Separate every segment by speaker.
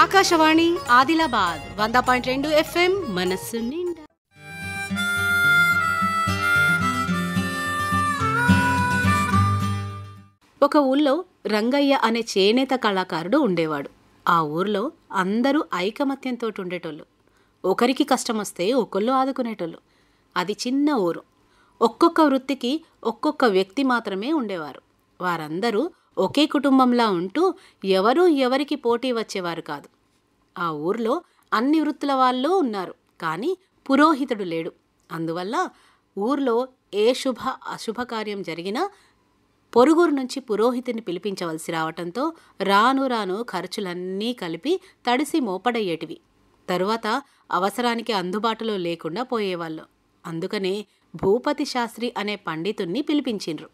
Speaker 1: ఆకాశవాణి ఆదిలాబాద్ వంద పాయింట్ రెండు ఎఫ్ఎం మనస్సు నిండా ఒక ఊళ్ళో రంగయ్య అనే చేనేత కళాకారుడు ఉండేవాడు ఆ ఊర్లో అందరూ ఐకమత్యంతో ఉండేటోళ్ళు ఒకరికి కష్టం వస్తే ఒకళ్ళు ఆదుకునేటోళ్ళు అది చిన్న ఊరు ఒక్కొక్క వృత్తికి ఒక్కొక్క వ్యక్తి మాత్రమే ఉండేవారు వారందరూ ఒకే కుటుంబంలా ఉంటూ ఎవరూ ఎవరికి పోటీ వచ్చేవారు కాదు ఆ ఊర్లో అన్ని వృత్తుల వాళ్ళు ఉన్నారు కానీ పురోహితుడు లేడు అందువల్ల ఊర్లో ఏ శుభ అశుభ కార్యం జరిగినా పొరుగురు నుంచి పురోహితుని పిలిపించవలసి రావటంతో రాను రాను ఖర్చులన్నీ కలిపి తడిసి మోపడయ్యేటివి తరువాత అవసరానికి అందుబాటులో లేకుండా పోయేవాళ్ళు అందుకనే భూపతి శాస్త్రి అనే పండితుణ్ణి పిలిపించిండ్రు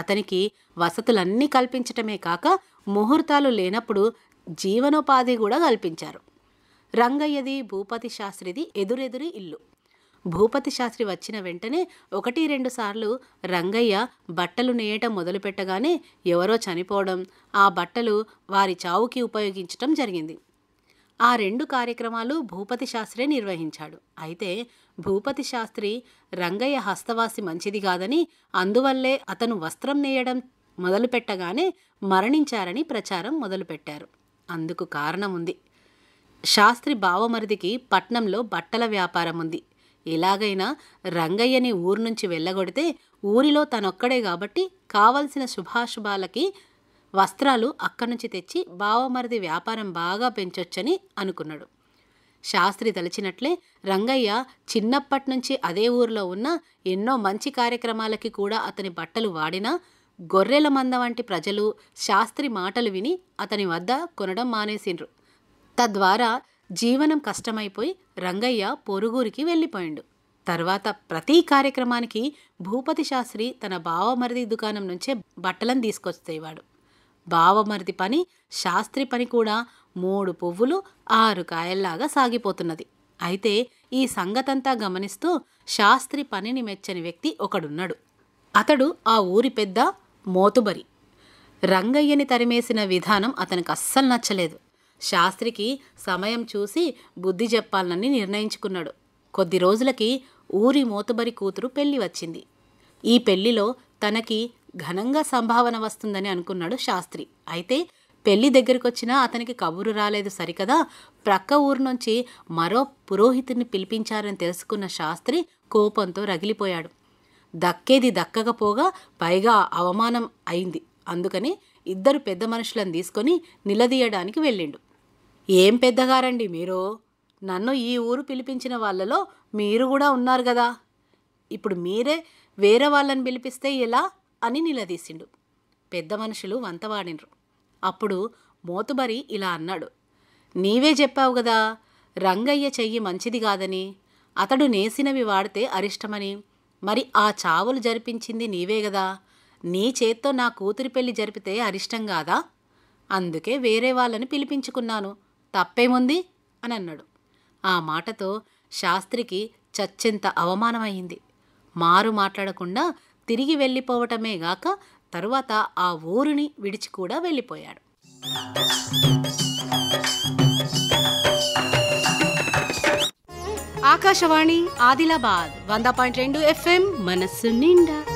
Speaker 1: అతనికి వసతులన్నీ కల్పించటమే కాక ముహూర్తాలు లేనప్పుడు జీవనోపాధి కూడా కల్పించారు రంగయ్యది భూపతి శాస్త్రిది ఎదురెదురు ఇల్లు భూపతి శాస్త్రి వచ్చిన వెంటనే ఒకటి రెండు సార్లు రంగయ్య బట్టలు నేయటం మొదలుపెట్టగానే ఎవరో చనిపోవడం ఆ బట్టలు వారి చావుకి ఉపయోగించటం జరిగింది ఆ రెండు కార్యక్రమాలు భూపతి శాస్త్రే నిర్వహించాడు అయితే భూపతి శాస్త్రి రంగయ్య హస్తవాసి మంచిది కాదని అందువల్లే అతను వస్త్రం నేయడం మొదలుపెట్టగానే మరణించారని ప్రచారం మొదలుపెట్టారు అందుకు కారణం ఉంది శాస్త్రి బావమరిదికి పట్నంలో బట్టల వ్యాపారం ఉంది ఎలాగైనా రంగయ్యని ఊరు నుంచి వెళ్ళగొడితే ఊరిలో తనొక్కడే కాబట్టి కావలసిన శుభాశుభాలకి వస్త్రాలు అక్కడి నుంచి తెచ్చి బావమరిది వ్యాపారం బాగా పెంచొచ్చని అనుకున్నాడు శాస్త్రి తలచినట్లే రంగయ్య చిన్నప్పటి నుంచి అదే ఊరిలో ఉన్న ఎన్నో మంచి కార్యక్రమాలకి కూడా అతని బట్టలు వాడినా గొర్రెల మంద వంటి ప్రజలు శాస్త్రి మాటలు విని అతని వద్ద కొనడం మానేసిండ్రు తద్వారా జీవనం కష్టమైపోయి రంగయ్య పొరుగురికి వెళ్ళిపోయిండు తర్వాత ప్రతి కార్యక్రమానికి భూపతి శాస్త్రి తన బావమరిది దుకాణం నుంచే బట్టలను తీసుకొచ్చేవాడు బావమరిది పని శాస్త్రి పని కూడా మూడు పువ్వులు ఆరు కాయల్లాగా సాగిపోతున్నది అయితే ఈ సంగతంతా గమనిస్తూ శాస్త్రి పనిని మెచ్చని వ్యక్తి ఒకడున్నాడు అతడు ఆ ఊరి పెద్ద మోతుబరి రంగయ్యని తరిమేసిన విధానం అతనికి అస్సలు నచ్చలేదు శాస్త్రికి సమయం చూసి బుద్ధి చెప్పాలని నిర్ణయించుకున్నాడు కొద్ది రోజులకి ఊరి మోతుబరి కూతురు పెళ్లి వచ్చింది ఈ పెళ్లిలో తనకి ఘనంగా సంభావన వస్తుందని అనుకున్నాడు శాస్త్రి అయితే పెళ్లి దగ్గరికి వచ్చినా అతనికి కబురు రాలేదు సరికదా ప్రక్క ఊరు నుంచి మరో పురోహితుని పిలిపించారని తెలుసుకున్న శాస్త్రి కోపంతో రగిలిపోయాడు దక్కేది దక్కకపోగా పైగా అవమానం అయింది అందుకని ఇద్దరు పెద్ద మనుషులను తీసుకొని నిలదీయడానికి వెళ్ళిండు ఏం పెద్దగారండి మీరు నన్ను ఈ ఊరు పిలిపించిన వాళ్ళలో మీరు కూడా ఉన్నారు కదా ఇప్పుడు మీరే వేరే వాళ్ళని పిలిపిస్తే ఇలా అని నిలదీసిండు పెద్ద మనుషులు వంతవాడినరు అప్పుడు మోతుబరి ఇలా అన్నాడు నీవే చెప్పావు కదా రంగయ్య చెయ్యి మంచిది కాదని అతడు నేసినవి వాడితే అరిష్టమని మరి ఆ చావులు జరిపించింది నీవే కదా నీ చేత్తో నా కూతురి పెళ్లి జరిపితే అరిష్టం కాదా అందుకే వేరే వాళ్ళని పిలిపించుకున్నాను తప్పేముంది అని అన్నాడు ఆ మాటతో శాస్త్రికి చచ్చెంత అవమానమైంది మారు మాట్లాడకుండా తిరిగి వెళ్ళిపోవటమే గాక తరువాత ఆ ఊరిని విడిచి కూడా వెళ్ళిపోయాడు ఆకాశవాణి ఆదిలాబాద్ వంద పాయింట్ రెండు ఎఫ్ఎం మనస్సు నిండా